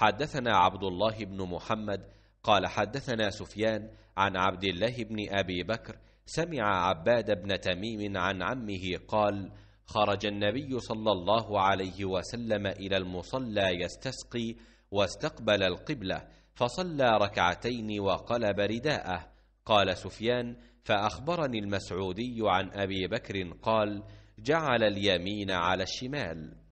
حدثنا عبد الله بن محمد قال حدثنا سفيان عن عبد الله بن ابي بكر سمع عباد بن تميم عن عمه قال خرج النبي صلى الله عليه وسلم الى المصلى يستسقي واستقبل القبله فصلى ركعتين وقلب رداءه قال سفيان فاخبرني المسعودي عن ابي بكر قال جعل اليمين على الشمال